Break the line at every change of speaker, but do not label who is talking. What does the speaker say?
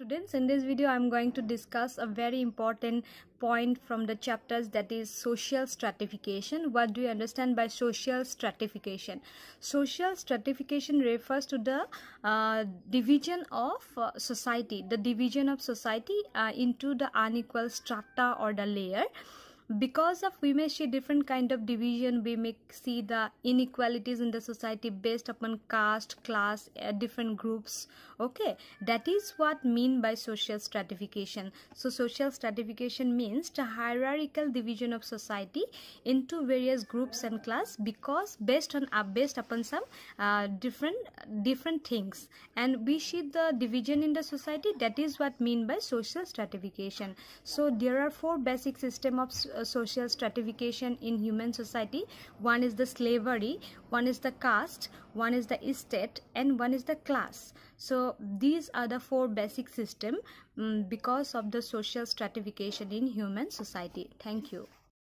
students in this video i'm going to discuss a very important point from the chapters that is social stratification what do you understand by social stratification social stratification refers to the uh, division of uh, society the division of society uh, into the unequal strata or the layer because of we may see different kind of division we may see the inequalities in the society based upon caste class uh, different groups okay that is what mean by social stratification so social stratification means the hierarchical division of society into various groups and class because based on uh, based upon some uh, different different things and we see the division in the society that is what mean by social stratification so there are four basic system of uh, uh, social stratification in human society one is the slavery one is the caste one is the estate and one is the class so these are the four basic system um, because of the social stratification in human society thank you